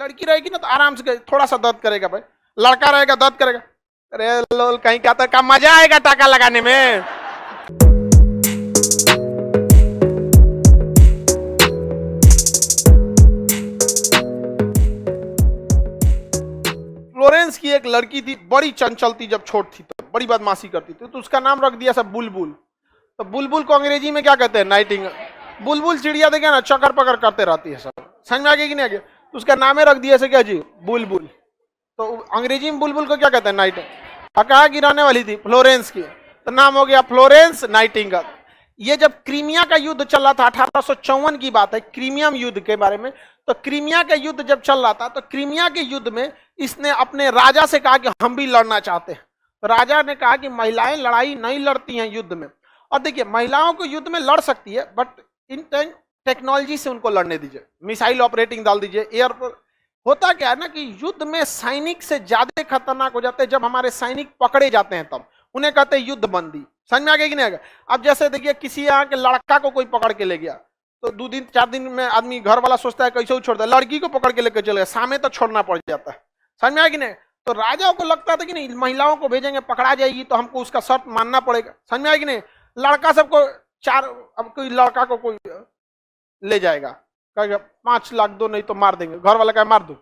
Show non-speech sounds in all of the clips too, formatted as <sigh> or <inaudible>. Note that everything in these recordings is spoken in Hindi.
लड़की रहेगी ना तो आराम से थोड़ा सा दर्द करेगा भाई लड़का रहेगा दर्द करेगा अरे लोल कहीं क्या का मजा आएगा टाका लगाने में फ्लोरेंस की एक लड़की थी बड़ी चंचल थी जब छोट थी तो बड़ी बदमाशी करती थी तो उसका नाम रख दिया सब बुलबुल तो बुलबुल को अंग्रेजी में क्या कहते हैं नाइटिंग बुलबुल चिड़िया देखे ना चकर पकड़ करते रहती है सब समझ में आ गया कि नहीं आ गया तो उसका नाम रख दिया से क्या जी बुलबुल तो अंग्रेजी में बुलबुल को क्या कहते हैं नाइट कहा गिराने वाली थी फ्लोरेंस की तो नाम हो गया फ्लोरेंस नाइटिंग ये जब क्रीमिया का युद्ध चल रहा था अठारह की बात है क्रीमियम युद्ध के बारे में तो क्रीमिया का युद्ध जब चल रहा था तो क्रीमिया के युद्ध में इसने अपने राजा से कहा कि हम भी लड़ना चाहते हैं तो राजा ने कहा कि महिलाएं लड़ाई नहीं लड़ती हैं युद्ध में और देखिए महिलाओं को युद्ध में लड़ सकती है बट इन टाइम टेक्नोलॉजी से उनको लड़ने दीजिए मिसाइल ऑपरेटिंग डाल दीजिए एयर पर होता क्या है ना कि युद्ध में सैनिक से ज्यादा खतरनाक हो जाते हैं जब हमारे सैनिक पकड़े जाते हैं तब उन्हें कहते हैं युद्ध बंदी समझ में आ गया कि नहीं आएगा अब जैसे देखिए किसी यहाँ के लड़का को कोई पकड़ के ले गया तो दो दिन चार दिन में आदमी घर वाला सोचता है कैसे छोड़ता है लड़की को पकड़ के लेकर चले गया सामने तो छोड़ना पड़ जाता है समझ में आ कि नहीं तो राजाओं को लगता था कि नहीं महिलाओं को भेजेंगे पकड़ा जाएगी तो हमको उसका शर्त मानना पड़ेगा समझ में आ कि नहीं लड़का सबको चार अब कोई लड़का को कोई ले जाएगा कहेगा पांच लाख दो नहीं तो मार देंगे घर वाला कहे मार दो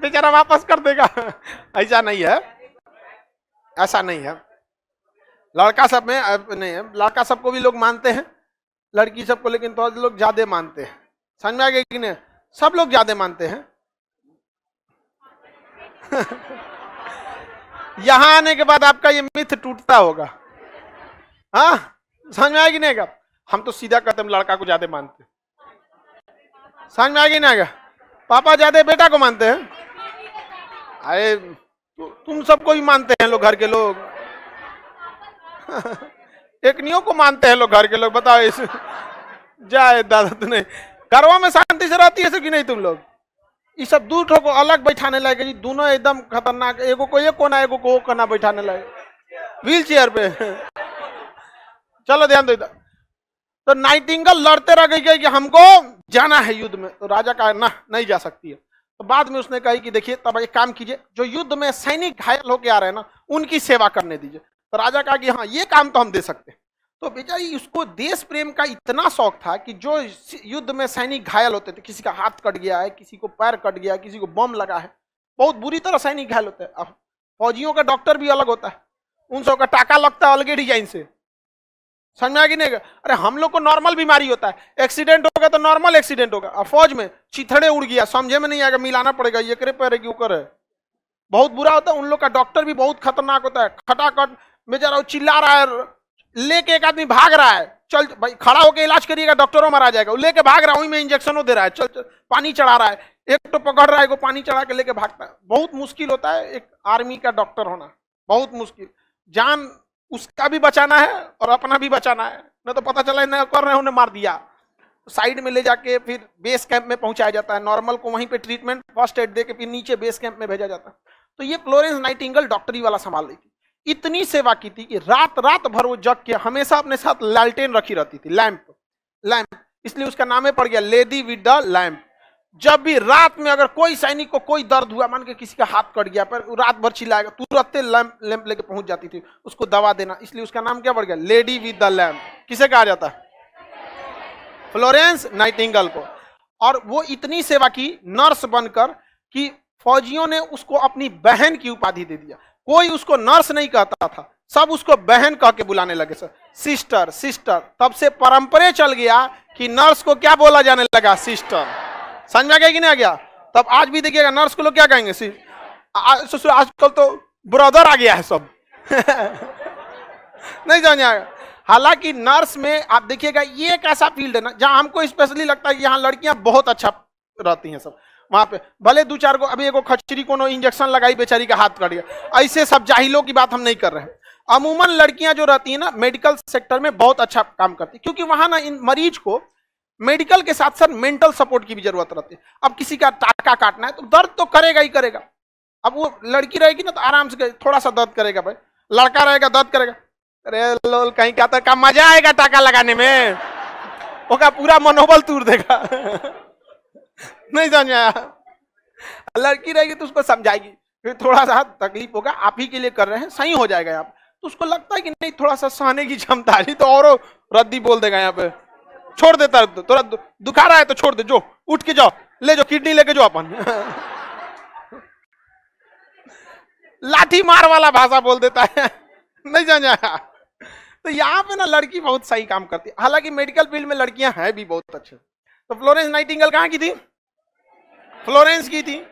बेचारा वापस कर देगा ऐसा नहीं है ऐसा नहीं है लड़का सब में नहीं है लड़का सबको भी लोग मानते हैं लड़की सबको लेकिन थोड़ा तो लोग ज्यादा मानते हैं समझ में आ गया कि नहीं सब लोग ज्यादा मानते हैं <laughs> यहां आने के बाद आपका ये मिथ टूटता होगा हाँ समझ में आएगी नहीं आएगा हम तो सीधा कहते हम लड़का को ज्यादा मानते समझ में आएगी नहीं आएगा पापा ज्यादा बेटा को मानते हैं अरे तुम सबको भी मानते हैं लोग घर के लोग <laughs> एकनियों को मानते हैं लोग घर के लोग बताओ इस जाए दादा तुमने करवा में शांति से रहती है कि नहीं तुम लोग ये सब दू को अलग बैठाने लगे जी दोनों एकदम खतरनाक एगो को एक कोना एगो को कोना बैठाने लगे व्हील चेयर पे चलो ध्यान दो इधर तो नाइटिंगल लड़ते रह गई कि हमको जाना है युद्ध में तो राजा कहा ना नहीं जा सकती है तो बाद में उसने कही कि देखिए तब एक काम कीजिए जो युद्ध में सैनिक घायल होकर आ रहे हैं ना उनकी सेवा करने दीजिए तो राजा कहा कि हाँ ये काम तो हम दे सकते हैं तो बेचारी उसको देश प्रेम का इतना शौक था कि जो युद्ध में सैनिक घायल होते थे किसी का हाथ कट गया है किसी को पैर कट गया है किसी को बम लगा है बहुत बुरी तरह सैनिक घायल होते हैं फौजियों का डॉक्टर भी अलग होता है उन सब का टाका लगता है अलग डिजाइन से समझ में आएगी नहीं अरे हम लोग को नॉर्मल बीमारी होता है एक्सीडेंट होगा तो नॉर्मल एक्सीडेंट होगा फौज में चिथड़े उड़ गया समझे में नहीं आएगा मिलाना पड़ेगा ये करे पैर क्यों करे बहुत बुरा होता है उन लोग का डॉक्टर भी बहुत खतरनाक होता है खटाखट बेचारा वो चिल्ला रहा है लेके एक आदमी भाग रहा है चल भाई खड़ा होकर इलाज करिएगा डॉक्टरों मारा जाएगा लेके भाग रहा है वहीं में इंजेक्शनों दे रहा है चल, चल पानी चढ़ा रहा है एक तो पकड़ रहा है को पानी चढ़ा के लेके भागता है बहुत मुश्किल होता है एक आर्मी का डॉक्टर होना बहुत मुश्किल जान उसका भी बचाना है और अपना भी बचाना है न तो पता चला न कर रहे उन्हें मार दिया साइड में ले जाके फिर बेस कैंप में पहुंचाया जाता है नॉर्मल को वहीं पे ट्रीटमेंट फर्स्ट एड दे के फिर नीचे बेस कैंप में भेजा जाता है तो ये फ्लोरेंस नाइटिंगल डॉक्टरी वाला संभाल रही थी इतनी सेवा की थी कि रात रात भर वो जग के हमेशा अपने साथ लालटेन रखी रहती थी लैंप लैंप इसलिए उसका नाम है पड़ गया लेडी विद द लैंप जब भी रात में अगर कोई सैनिक को कोई दर्द हुआ मान के किसी का हाथ कट गया पर रात भर चिल्लाएगा तुरंत लैंप लैंप लेके पहुंच जाती थी उसको दवा देना इसलिए उसका नाम क्या बढ़ गया लेडी विद द लैम्प किसे कहा जाता है फ्लोरेंस नाइटिंगल को और वो इतनी सेवा की नर्स बनकर कि फौजियों ने उसको अपनी बहन की उपाधि दे दिया कोई उसको नर्स नहीं कहता था सब उसको बहन कह के बुलाने लगे सर सिस्टर सिस्टर तब से परंपरे चल गया कि नर्स को क्या बोला जाने लगा सिस्टर समझ में आ गया कि नहीं आ गया तब आज भी देखिएगा नर्स को लोग क्या कहेंगे ससुर आजकल तो ब्रदर आ गया है सब <laughs> नहीं समझ आएगा हालांकि नर्स में आप देखिएगा ये एक ऐसा फील्ड है ना जहां हमको स्पेशली लगता है कि यहाँ लड़कियां बहुत अच्छा रहती हैं सब वहां पे भले दो चार को अभी एगो खचरी को इंजेक्शन लगाई बेचारी का हाथ कट गया ऐसे सब जाहिलों की बात हम नहीं कर रहे हैं अमूमन लड़कियां जो रहती हैं ना मेडिकल सेक्टर में बहुत अच्छा काम करती क्योंकि वहां ना इन मरीज को मेडिकल के साथ साथ मेंटल सपोर्ट की भी जरूरत रहती है अब किसी का टाका काटना है तो दर्द तो करेगा ही करेगा अब वो लड़की रहेगी ना तो आराम से थोड़ा सा दर्द करेगा भाई लड़का रहेगा दर्द करेगा अरे लोल कहीं कहता तो का मजा आएगा टाका लगाने में उसका पूरा मनोबल तूर देगा <laughs> नहीं समझ आया लड़की रहेगी तो उसको समझाएगी फिर थोड़ा सा तकलीफ होगा आप ही के लिए कर रहे हैं सही हो जाएगा यहाँ तो उसको लगता है कि नहीं थोड़ा सा सहने की क्षमता है <laughs> तो और रद्दी बोल देगा यहाँ पे छोड़ देता थोड़ा दुखा रहा है तो छोड़ दे जो उठ के जाओ ले जाओ किडनी लेके जाओ अपन लाठी मार वाला भाषा बोल देता है नहीं जाना तो यहाँ पे ना लड़की बहुत सही काम करती है हालांकि मेडिकल फील्ड में लड़कियां हैं भी बहुत अच्छी तो फ्लोरेंस नाइटिंगल कहाँ की थी फ्लोरेंस की थी